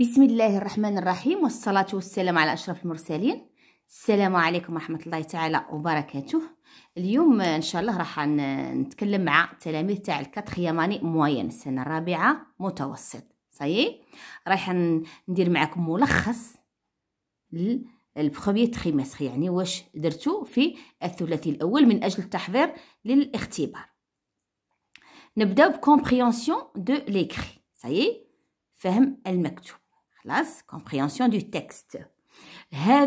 بسم الله الرحمن الرحيم والصلاة والسلام على أشرف المرسلين السلام عليكم ورحمة الله تعالى وبركاته اليوم إن شاء الله راح نتكلم مع التلاميذ تاع الكاتخياماني موين السنة الرابعة متوسط صايي رايح ندير معكم ملخص البخوبية تخيماسخ يعني واش درتو في الثلاثي الأول من أجل التحضير للاختبار نبداو بكمبريانسيون دو ليكري صايي فهم المكتوب compréhension du texte. C'est la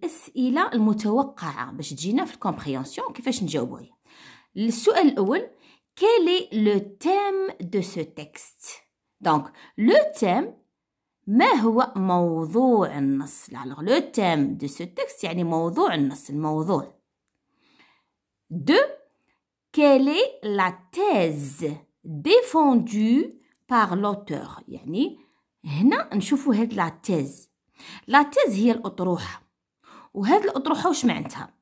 question prévue pour nous arriver à la compréhension. Comment on répond La première question, quel est le thème de ce texte Donc, le thème, quest le thème de ce texte Alors, le thème de ce texte, c'est le thème de ce texte. Deux, quelle est la thèse défendue par l'auteur هنا نشوفوا هاد لاتيز لاتيز هي الاطروحه وهاد الاطروحه واش معناتها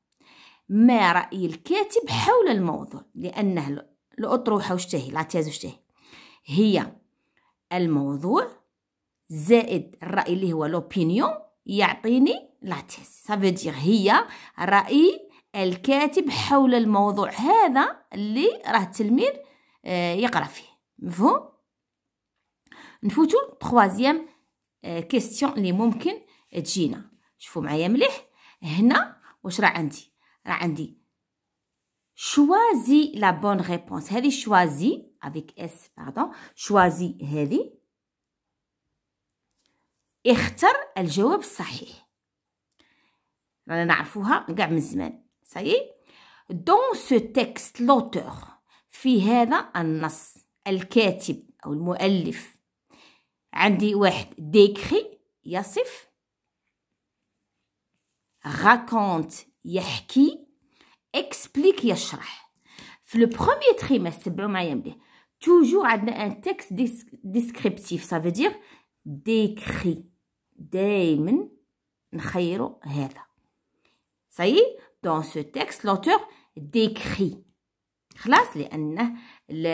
ما راي الكاتب حول الموضوع لانه الاطروحه واش تهي لاتيز واش تهي هي الموضوع زائد الراي اللي هو لوبينيون يعطيني لاتيز سافودير هي راي الكاتب حول الموضوع هذا اللي راه التلميذ آه، يقرا فيه مفهوم نفوتو للتخوازيام آه، كيستيون لي ممكن تجينا شوفوا معايا مليح هنا واش راه عندي راه عندي شوازي لا بون ريبونس هذه شوازي افيك اس باردون شوازي هذه اختر الجواب الصحيح رانا نعرفوها كاع من زمان صايي دون سو تكست لوتور في هذا النص الكاتب او المؤلف عندي واحد ديكري يصف راكونت يحكي اكسبليك يشرح في لو بروميير تريمستر تبعوا معايا مليح توجور عندنا ان تيكس ديسكريبتيف سا فيدير ديكري دائما نخيرو هذا صايي دون سو تيكس لوتور ديكري خلاص لانه ل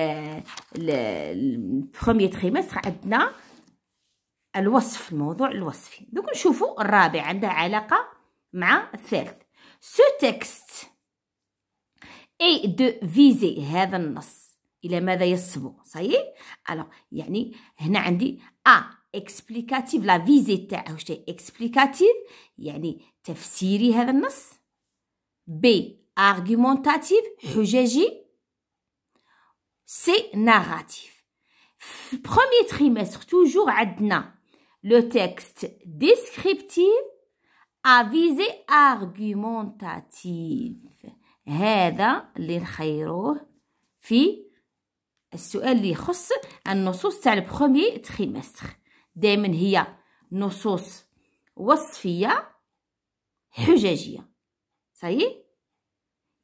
ل البروميير تريمستر عندنا الوصف الموضوع الوصفي دوك نشوفوا الرابع عندها علاقه مع الثالث سو تكست اي دو فيزي هذا النص الى ماذا يصبو صحيح الو يعني هنا عندي ا آه. اكسبليكاتيف لا فيزي تاعه واش اكسبليكاتيف يعني تفسيري هذا النص بي ارغومونتاتيف حججي سي ناراتيف في بروميير تريمستر توجور عندنا Le texte descriptif à visée argumentative هذا اللي نخيروه في السؤال اللي يخص النصوص تاع البرومي تريمستر دائما هي نصوص وصفيه حججيه صحيح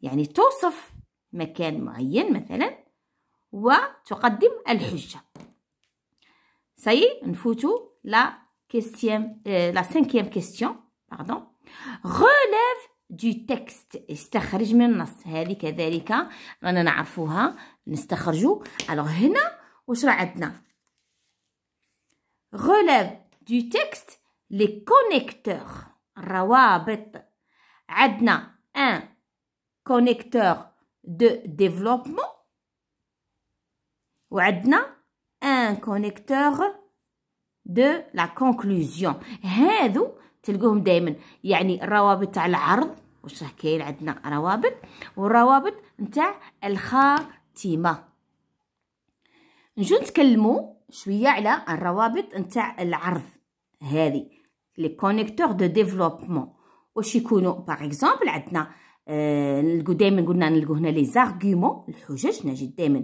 يعني توصف مكان معين مثلا وتقدم الحجه صحيح نفوتوا la, question, euh, la cinquième question pardon, relève du texte. استخرج من النص هذه كذلك رانا نعرفوها نستخرجو الوغ هنا واش راه عندنا relève du texte les connecteurs الروابط عندنا un connecteur de développement وعندنا un connecteur دو لا كونكلوزيون هادو تلقوهم دائما يعني الروابط تاع العرض واش راه كاين عندنا روابط والروابط نتاع الخاتمه نجو نتكلموا شويه على الروابط نتاع العرض هذه لي كونيكتور دو ديفلوبمون واش يكونوا باغ اكزومبل عندنا آه، نلقوا دائما قلنا نلقوا هنا لي زارغومون الحجج نجد دائما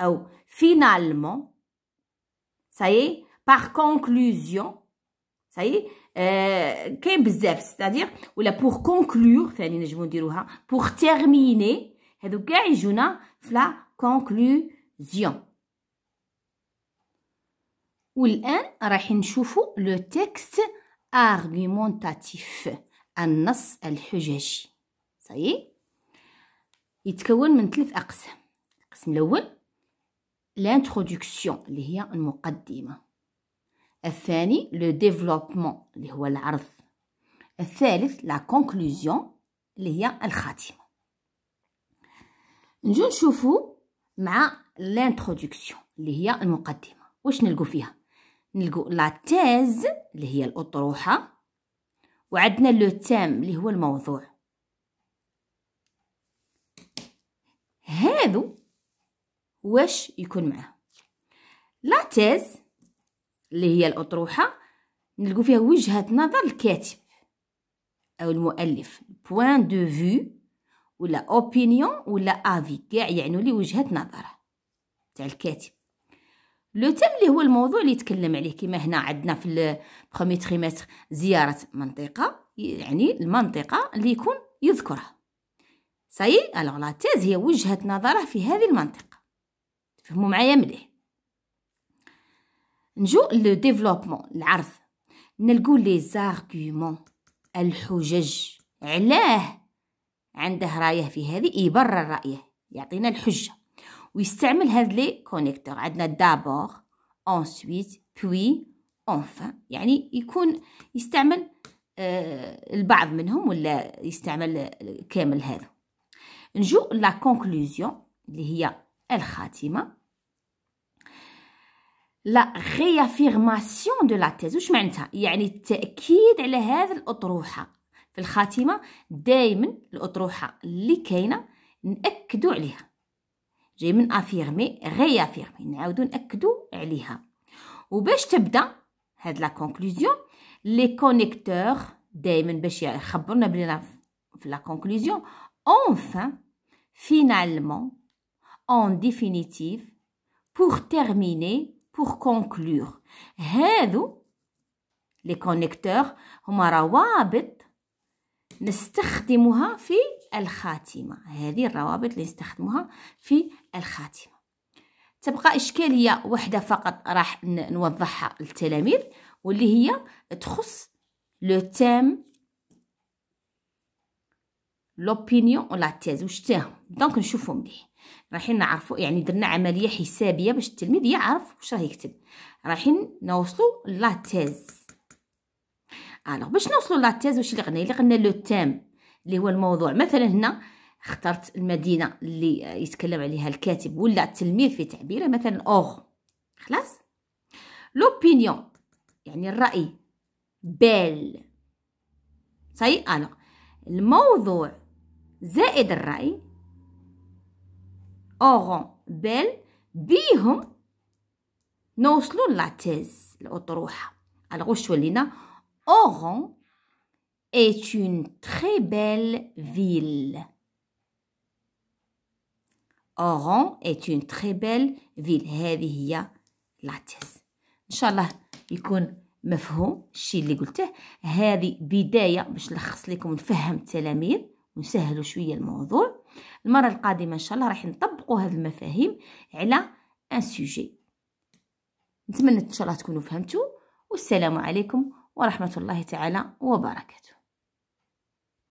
أو finalement ça y est par conclusion ça y est euh, كاين بزاف ستادير ولا بور كونكلور ثاني نجمو نديروها بور تيرميني هادو كاع يجونا فلا كونكلوزيون والان راح نشوفو لو تكست ارغيمونتاتيف النص الحججي صحيح يتكون من ثلاث اقسام القسم الاول لانترودكسيون اللي هي المقدمة الثاني لو ديفلوبمون اللي هو العرض الثالث لا كونكلوزيون اللي هي الخاتمة نجو نشوفو مع لانترودكسيون اللي هي المقدمة واش نلقو فيها نلقو لا تيز اللي هي الأطروحة وعندنا لو تام اللي هو الموضوع هادو وش يكون معاه لاتيز اللي هي الأطروحة نلقو فيها وجهة نظر الكاتب أو المؤلف بوان دو فيو ولا أوبينيون ولا أفي كاع يعني لي وجهة نظره تاع الكاتب لو تيم اللي هو الموضوع اللي يتكلم عليه كما هنا عندنا في البرومي تريمستر زياره منطقه يعني المنطقه اللي يكون يذكرها ساي الوغ لا تيز هي وجهه نظره في هذه المنطقه فهموا معايا مليح نجو لو ديفلوبمون العرض نلقو لي زارغومون الحجج علاه عنده رايه في هذه يبرر رايه يعطينا الحجه ويستعمل هاد لي كونيكتور عندنا دابور انسويت بوي اونفان يعني يكون يستعمل آه، البعض منهم ولا يستعمل كامل هذا نجو لا كونكلوزيون اللي هي الخاتمه لا ريافيرماسيون دو لا تيز واش معناتها يعني التاكيد على هذه الاطروحه في الخاتمه دائما الاطروحه اللي كاينه ناكدوا عليها جاي من افيرمي ريافيرمي نعاودو ناكدوا عليها وباش تبدا هاد لا كونكلوزيون لي كونيكتور دائما باش يخبرنا بلينا في لا كونكلوزيون enfin finalement en définitive pour terminer pour conclure هادو لي كونيكتور هما روابط نستخدمها في الخاتمة هذه الروابط اللي نستخدمها في الخاتمة تبقى إشكالية واحدة فقط راح نوضحها للتلاميذ واللي هي تخص لو تيم لوبينيون ولا تيز واش تاهم دونك نشوفو مليح رايحين نعرفوا يعني درنا عمليه حسابيه باش التلميذ يعرف واش راه يكتب رايحين نوصلوا لاتيز الوغ باش نوصلوا لاتيز واش اللي غنينا اللي قلنا لو تام اللي هو الموضوع مثلا هنا اخترت المدينه اللي يتكلم عليها الكاتب ولا التلميذ في تعبيره مثلا اوغ خلاص لوبينيون يعني الراي بال صاي الوغ الموضوع زائد الراي أوغون بيل بيهم نوصلوا لاتيز الأطروحة الوغ واش ولينا أوغون est une très belle ville. Oran est une très belle ville. هذه هي لاتيس. إن شاء الله يكون مفهوم الشيء اللي قلته. هذه بداية باش نلخص لكم نفهم التلاميذ. نسهلوا شويه الموضوع المره القادمه ان شاء الله راح نطبقوا هذه المفاهيم على ان سوجي نتمنى ان شاء الله تكونوا فهمتوا والسلام عليكم ورحمه الله تعالى وبركاته